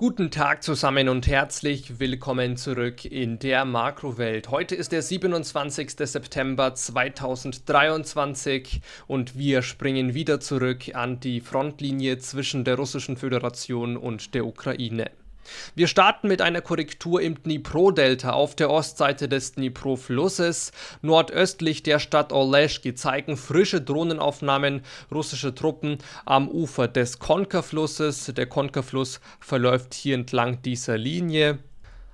Guten Tag zusammen und herzlich willkommen zurück in der Makrowelt. Heute ist der 27. September 2023 und wir springen wieder zurück an die Frontlinie zwischen der Russischen Föderation und der Ukraine. Wir starten mit einer Korrektur im Dnipro-Delta auf der Ostseite des Dnipro-Flusses. Nordöstlich der Stadt Oleschki zeigen frische Drohnenaufnahmen russische Truppen am Ufer des Konka-Flusses. Der Konka-Fluss verläuft hier entlang dieser Linie.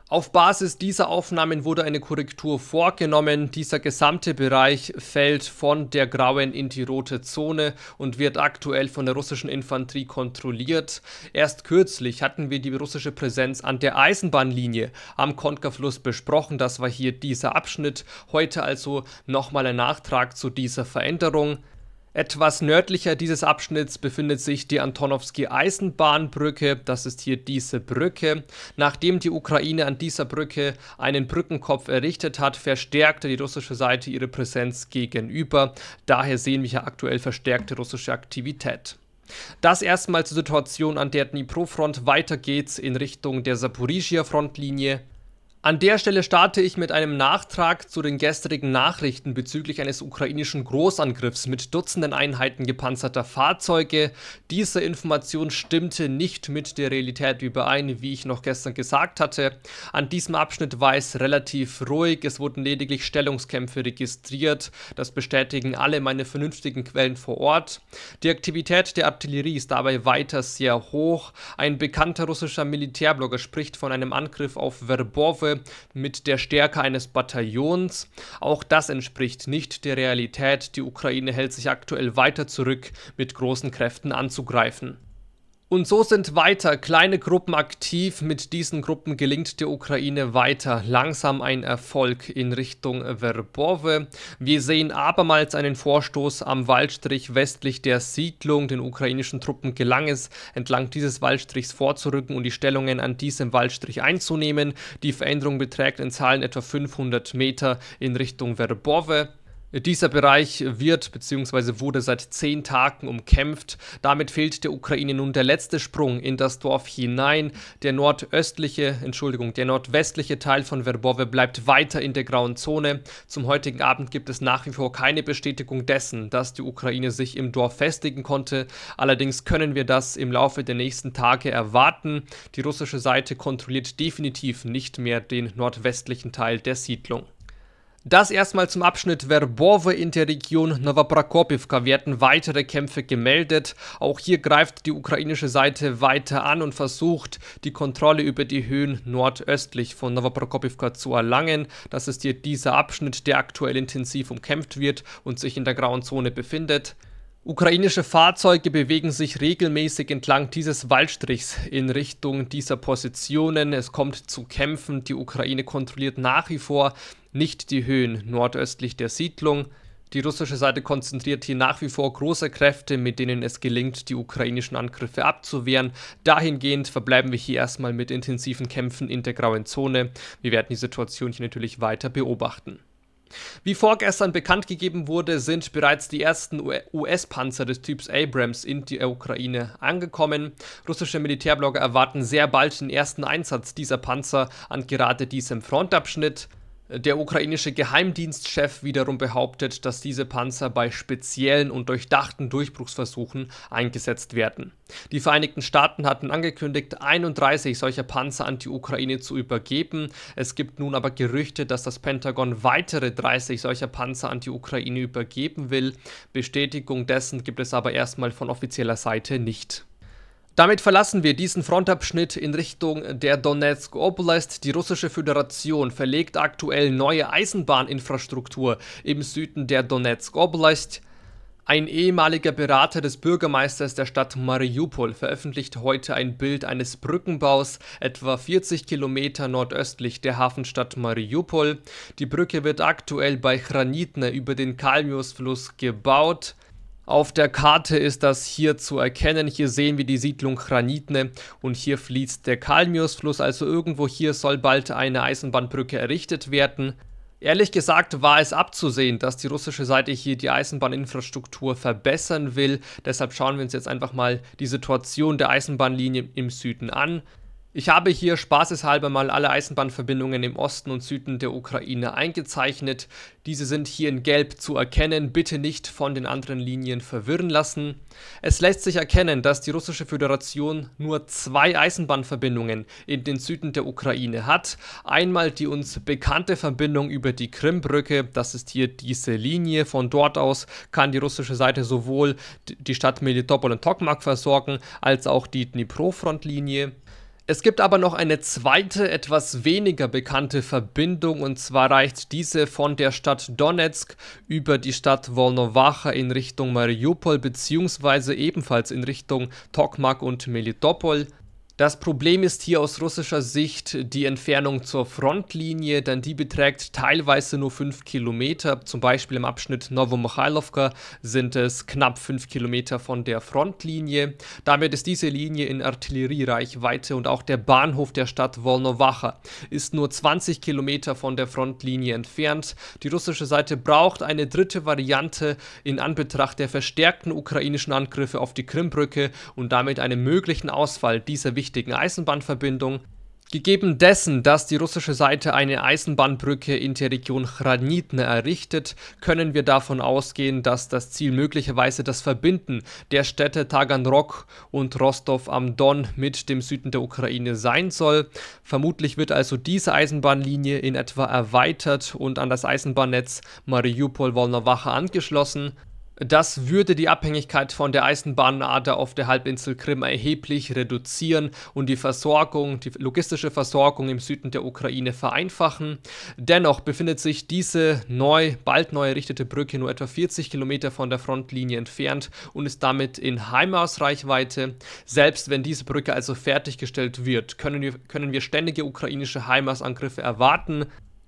Auf Basis dieser Aufnahmen wurde eine Korrektur vorgenommen. Dieser gesamte Bereich fällt von der grauen in die rote Zone und wird aktuell von der russischen Infanterie kontrolliert. Erst kürzlich hatten wir die russische Präsenz an der Eisenbahnlinie am Konka-Fluss besprochen. Das war hier dieser Abschnitt. Heute also nochmal ein Nachtrag zu dieser Veränderung. Etwas nördlicher dieses Abschnitts befindet sich die Antonowski-Eisenbahnbrücke. Das ist hier diese Brücke. Nachdem die Ukraine an dieser Brücke einen Brückenkopf errichtet hat, verstärkte die russische Seite ihre Präsenz gegenüber. Daher sehen wir hier aktuell verstärkte russische Aktivität. Das erstmal zur Situation an der Dnipro-Front. Weiter geht's in Richtung der Saporischia-Frontlinie. An der Stelle starte ich mit einem Nachtrag zu den gestrigen Nachrichten bezüglich eines ukrainischen Großangriffs mit Dutzenden Einheiten gepanzerter Fahrzeuge. Diese Information stimmte nicht mit der Realität überein, wie ich noch gestern gesagt hatte. An diesem Abschnitt war es relativ ruhig, es wurden lediglich Stellungskämpfe registriert. Das bestätigen alle meine vernünftigen Quellen vor Ort. Die Aktivität der Artillerie ist dabei weiter sehr hoch. Ein bekannter russischer Militärblogger spricht von einem Angriff auf Verbowe mit der Stärke eines Bataillons. Auch das entspricht nicht der Realität. Die Ukraine hält sich aktuell weiter zurück, mit großen Kräften anzugreifen. Und so sind weiter kleine Gruppen aktiv. Mit diesen Gruppen gelingt der Ukraine weiter langsam ein Erfolg in Richtung Verbove. Wir sehen abermals einen Vorstoß am Waldstrich westlich der Siedlung. Den ukrainischen Truppen gelang es, entlang dieses Waldstrichs vorzurücken und die Stellungen an diesem Waldstrich einzunehmen. Die Veränderung beträgt in Zahlen etwa 500 Meter in Richtung Verbove. Dieser Bereich wird bzw. wurde seit zehn Tagen umkämpft. Damit fehlt der Ukraine nun der letzte Sprung in das Dorf hinein. Der nordöstliche, Entschuldigung, der nordwestliche Teil von Verbove bleibt weiter in der grauen Zone. Zum heutigen Abend gibt es nach wie vor keine Bestätigung dessen, dass die Ukraine sich im Dorf festigen konnte. Allerdings können wir das im Laufe der nächsten Tage erwarten. Die russische Seite kontrolliert definitiv nicht mehr den nordwestlichen Teil der Siedlung. Das erstmal zum Abschnitt Verbowe in der Region Novoprokopivka werden weitere Kämpfe gemeldet. Auch hier greift die ukrainische Seite weiter an und versucht, die Kontrolle über die Höhen nordöstlich von Novoprokopivka zu erlangen. Das ist hier dieser Abschnitt, der aktuell intensiv umkämpft wird und sich in der grauen Zone befindet. Ukrainische Fahrzeuge bewegen sich regelmäßig entlang dieses Waldstrichs in Richtung dieser Positionen. Es kommt zu Kämpfen. Die Ukraine kontrolliert nach wie vor nicht die Höhen nordöstlich der Siedlung. Die russische Seite konzentriert hier nach wie vor große Kräfte, mit denen es gelingt, die ukrainischen Angriffe abzuwehren. Dahingehend verbleiben wir hier erstmal mit intensiven Kämpfen in der grauen Zone. Wir werden die Situation hier natürlich weiter beobachten. Wie vorgestern bekannt gegeben wurde, sind bereits die ersten US-Panzer des Typs Abrams in die Ukraine angekommen. Russische Militärblogger erwarten sehr bald den ersten Einsatz dieser Panzer an gerade diesem Frontabschnitt. Der ukrainische Geheimdienstchef wiederum behauptet, dass diese Panzer bei speziellen und durchdachten Durchbruchsversuchen eingesetzt werden. Die Vereinigten Staaten hatten angekündigt, 31 solcher Panzer an die Ukraine zu übergeben. Es gibt nun aber Gerüchte, dass das Pentagon weitere 30 solcher Panzer an die Ukraine übergeben will. Bestätigung dessen gibt es aber erstmal von offizieller Seite nicht. Damit verlassen wir diesen Frontabschnitt in Richtung der Donetsk Oblast. Die russische Föderation verlegt aktuell neue Eisenbahninfrastruktur im Süden der Donetsk Oblast. Ein ehemaliger Berater des Bürgermeisters der Stadt Mariupol veröffentlicht heute ein Bild eines Brückenbaus etwa 40 Kilometer nordöstlich der Hafenstadt Mariupol. Die Brücke wird aktuell bei Chranitne über den Kalmiusfluss gebaut. Auf der Karte ist das hier zu erkennen. Hier sehen wir die Siedlung Granitne und hier fließt der Kalmiusfluss. Also irgendwo hier soll bald eine Eisenbahnbrücke errichtet werden. Ehrlich gesagt war es abzusehen, dass die russische Seite hier die Eisenbahninfrastruktur verbessern will. Deshalb schauen wir uns jetzt einfach mal die Situation der Eisenbahnlinie im Süden an. Ich habe hier spaßeshalber mal alle Eisenbahnverbindungen im Osten und Süden der Ukraine eingezeichnet. Diese sind hier in Gelb zu erkennen, bitte nicht von den anderen Linien verwirren lassen. Es lässt sich erkennen, dass die Russische Föderation nur zwei Eisenbahnverbindungen in den Süden der Ukraine hat. Einmal die uns bekannte Verbindung über die Krimbrücke, das ist hier diese Linie. Von dort aus kann die russische Seite sowohl die Stadt Melitopol und Tokmak versorgen, als auch die Dnipro-Frontlinie. Es gibt aber noch eine zweite, etwas weniger bekannte Verbindung und zwar reicht diese von der Stadt Donetsk über die Stadt Volnovacha in Richtung Mariupol bzw. ebenfalls in Richtung Tokmak und Melitopol. Das Problem ist hier aus russischer Sicht die Entfernung zur Frontlinie, denn die beträgt teilweise nur 5 Kilometer. Zum Beispiel im Abschnitt Novomichailowka sind es knapp 5 Kilometer von der Frontlinie. Damit ist diese Linie in Artilleriereichweite und auch der Bahnhof der Stadt Wolnowacha ist nur 20 Kilometer von der Frontlinie entfernt. Die russische Seite braucht eine dritte Variante in Anbetracht der verstärkten ukrainischen Angriffe auf die Krimbrücke und damit einen möglichen Ausfall dieser wichtigen wichtigen Eisenbahnverbindung. Gegeben dessen, dass die russische Seite eine Eisenbahnbrücke in der Region Chranitne errichtet, können wir davon ausgehen, dass das Ziel möglicherweise das Verbinden der Städte Taganrog und Rostov am Don mit dem Süden der Ukraine sein soll. Vermutlich wird also diese Eisenbahnlinie in etwa erweitert und an das Eisenbahnnetz Mariupol-Wolnowacha angeschlossen. Das würde die Abhängigkeit von der Eisenbahnader auf der Halbinsel Krim erheblich reduzieren und die Versorgung, die logistische Versorgung im Süden der Ukraine vereinfachen. Dennoch befindet sich diese neu, bald neu errichtete Brücke nur etwa 40 Kilometer von der Frontlinie entfernt und ist damit in Heimausreichweite. Selbst wenn diese Brücke also fertiggestellt wird, können wir, können wir ständige ukrainische Heimasangriffe erwarten.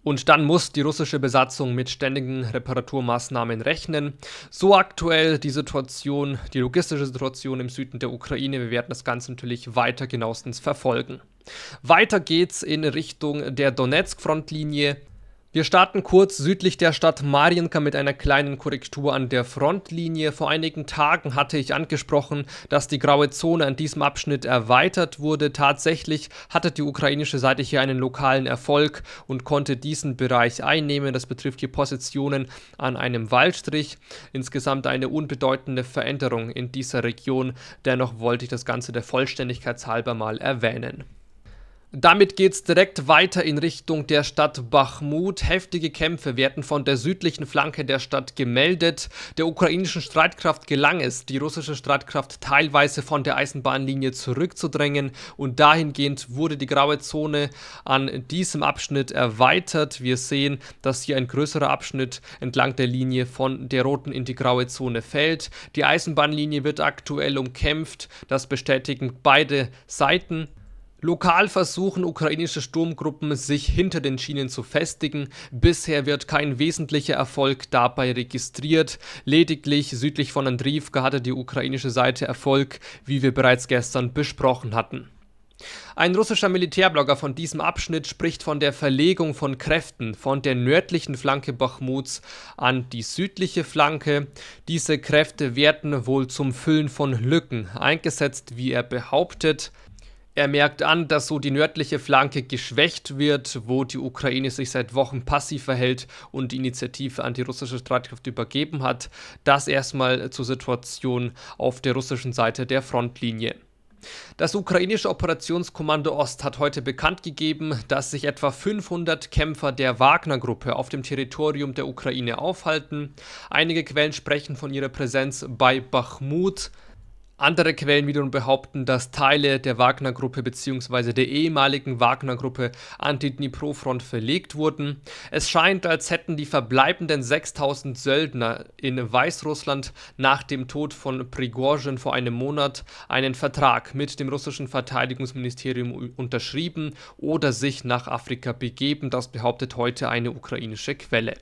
Und dann muss die russische Besatzung mit ständigen Reparaturmaßnahmen rechnen. So aktuell die Situation, die logistische Situation im Süden der Ukraine. Wir werden das Ganze natürlich weiter genauestens verfolgen. Weiter geht's in Richtung der Donetsk-Frontlinie. Wir starten kurz südlich der Stadt Marienka mit einer kleinen Korrektur an der Frontlinie. Vor einigen Tagen hatte ich angesprochen, dass die graue Zone an diesem Abschnitt erweitert wurde. Tatsächlich hatte die ukrainische Seite hier einen lokalen Erfolg und konnte diesen Bereich einnehmen. Das betrifft hier Positionen an einem Waldstrich. Insgesamt eine unbedeutende Veränderung in dieser Region. Dennoch wollte ich das Ganze der Vollständigkeit halber mal erwähnen. Damit geht es direkt weiter in Richtung der Stadt Bachmut. Heftige Kämpfe werden von der südlichen Flanke der Stadt gemeldet. Der ukrainischen Streitkraft gelang es, die russische Streitkraft teilweise von der Eisenbahnlinie zurückzudrängen und dahingehend wurde die graue Zone an diesem Abschnitt erweitert. Wir sehen, dass hier ein größerer Abschnitt entlang der Linie von der roten in die graue Zone fällt. Die Eisenbahnlinie wird aktuell umkämpft. Das bestätigen beide Seiten. Lokal versuchen ukrainische Sturmgruppen, sich hinter den Schienen zu festigen. Bisher wird kein wesentlicher Erfolg dabei registriert. Lediglich südlich von Andriivka hatte die ukrainische Seite Erfolg, wie wir bereits gestern besprochen hatten. Ein russischer Militärblogger von diesem Abschnitt spricht von der Verlegung von Kräften von der nördlichen Flanke Bachmuts an die südliche Flanke. Diese Kräfte werden wohl zum Füllen von Lücken eingesetzt, wie er behauptet. Er merkt an, dass so die nördliche Flanke geschwächt wird, wo die Ukraine sich seit Wochen passiv verhält und die Initiative an die russische Streitkraft übergeben hat. Das erstmal zur Situation auf der russischen Seite der Frontlinie. Das ukrainische Operationskommando Ost hat heute bekannt gegeben, dass sich etwa 500 Kämpfer der Wagner-Gruppe auf dem Territorium der Ukraine aufhalten. Einige Quellen sprechen von ihrer Präsenz bei Bachmut. Andere Quellen wiederum behaupten, dass Teile der Wagner-Gruppe bzw. der ehemaligen Wagner-Gruppe an die Dnipro-Front verlegt wurden. Es scheint, als hätten die verbleibenden 6000 Söldner in Weißrussland nach dem Tod von Prigorjin vor einem Monat einen Vertrag mit dem russischen Verteidigungsministerium unterschrieben oder sich nach Afrika begeben. Das behauptet heute eine ukrainische Quelle.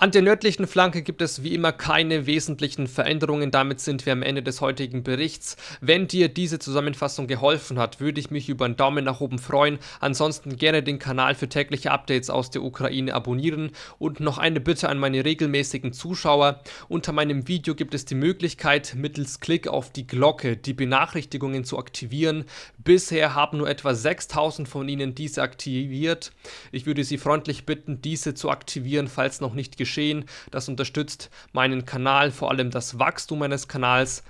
An der nördlichen Flanke gibt es wie immer keine wesentlichen Veränderungen. Damit sind wir am Ende des heutigen Berichts. Wenn dir diese Zusammenfassung geholfen hat, würde ich mich über einen Daumen nach oben freuen. Ansonsten gerne den Kanal für tägliche Updates aus der Ukraine abonnieren. Und noch eine Bitte an meine regelmäßigen Zuschauer. Unter meinem Video gibt es die Möglichkeit, mittels Klick auf die Glocke die Benachrichtigungen zu aktivieren. Bisher haben nur etwa 6000 von Ihnen diese aktiviert. Ich würde Sie freundlich bitten, diese zu aktivieren, falls noch nicht geschehen geschehen. Das unterstützt meinen Kanal, vor allem das Wachstum meines Kanals.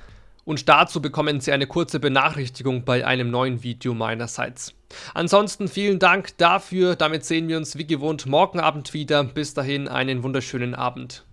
Und dazu bekommen Sie eine kurze Benachrichtigung bei einem neuen Video meinerseits. Ansonsten vielen Dank dafür. Damit sehen wir uns wie gewohnt morgen Abend wieder. Bis dahin einen wunderschönen Abend.